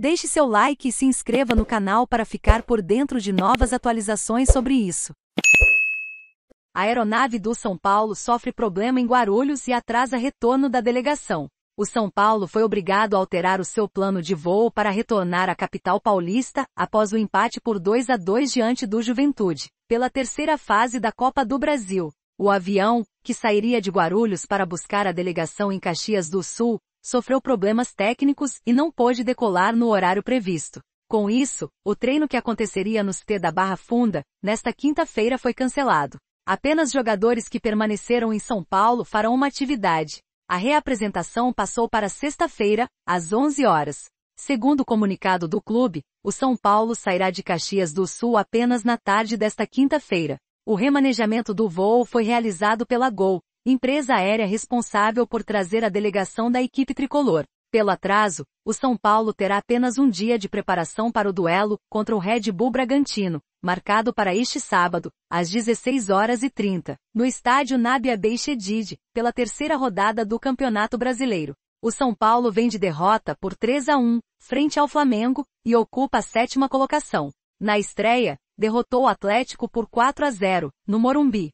Deixe seu like e se inscreva no canal para ficar por dentro de novas atualizações sobre isso. A aeronave do São Paulo sofre problema em Guarulhos e atrasa retorno da delegação. O São Paulo foi obrigado a alterar o seu plano de voo para retornar à capital paulista após o empate por 2 a 2 diante do Juventude, pela terceira fase da Copa do Brasil. O avião, que sairia de Guarulhos para buscar a delegação em Caxias do Sul, sofreu problemas técnicos e não pôde decolar no horário previsto. Com isso, o treino que aconteceria no CT da Barra Funda, nesta quinta-feira foi cancelado. Apenas jogadores que permaneceram em São Paulo farão uma atividade. A reapresentação passou para sexta-feira, às 11 horas. Segundo o comunicado do clube, o São Paulo sairá de Caxias do Sul apenas na tarde desta quinta-feira. O remanejamento do voo foi realizado pela Gol, empresa aérea responsável por trazer a delegação da equipe tricolor. Pelo atraso, o São Paulo terá apenas um dia de preparação para o duelo contra o Red Bull Bragantino, marcado para este sábado, às 16 horas e 30, no estádio Nábia Beixedid, pela terceira rodada do Campeonato Brasileiro. O São Paulo vem de derrota por 3 a 1, frente ao Flamengo, e ocupa a sétima colocação. Na estreia, derrotou o Atlético por 4 a 0, no Morumbi.